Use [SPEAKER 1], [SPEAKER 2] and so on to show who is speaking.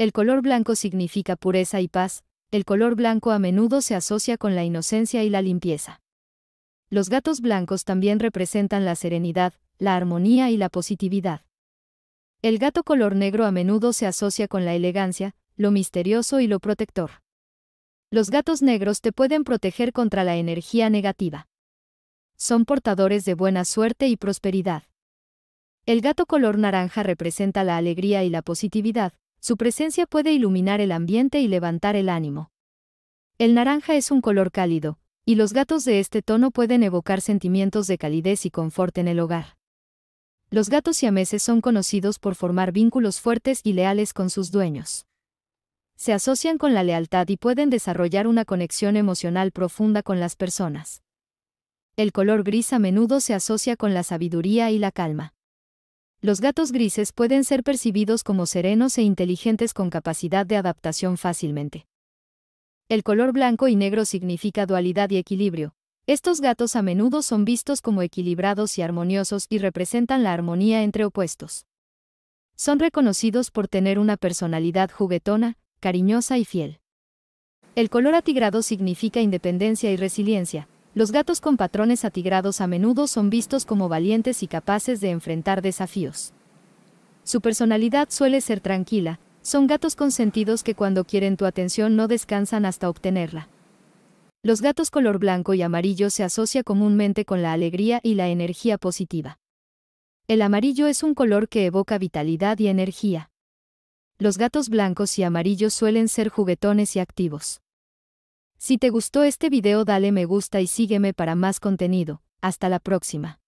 [SPEAKER 1] El color blanco significa pureza y paz, el color blanco a menudo se asocia con la inocencia y la limpieza. Los gatos blancos también representan la serenidad, la armonía y la positividad. El gato color negro a menudo se asocia con la elegancia, lo misterioso y lo protector. Los gatos negros te pueden proteger contra la energía negativa. Son portadores de buena suerte y prosperidad. El gato color naranja representa la alegría y la positividad, su presencia puede iluminar el ambiente y levantar el ánimo. El naranja es un color cálido, y los gatos de este tono pueden evocar sentimientos de calidez y confort en el hogar. Los gatos siameses son conocidos por formar vínculos fuertes y leales con sus dueños. Se asocian con la lealtad y pueden desarrollar una conexión emocional profunda con las personas. El color gris a menudo se asocia con la sabiduría y la calma. Los gatos grises pueden ser percibidos como serenos e inteligentes con capacidad de adaptación fácilmente. El color blanco y negro significa dualidad y equilibrio. Estos gatos a menudo son vistos como equilibrados y armoniosos y representan la armonía entre opuestos. Son reconocidos por tener una personalidad juguetona, cariñosa y fiel. El color atigrado significa independencia y resiliencia, los gatos con patrones atigrados a menudo son vistos como valientes y capaces de enfrentar desafíos. Su personalidad suele ser tranquila, son gatos consentidos que cuando quieren tu atención no descansan hasta obtenerla. Los gatos color blanco y amarillo se asocia comúnmente con la alegría y la energía positiva. El amarillo es un color que evoca vitalidad y energía. Los gatos blancos y amarillos suelen ser juguetones y activos. Si te gustó este video dale me gusta y sígueme para más contenido. Hasta la próxima.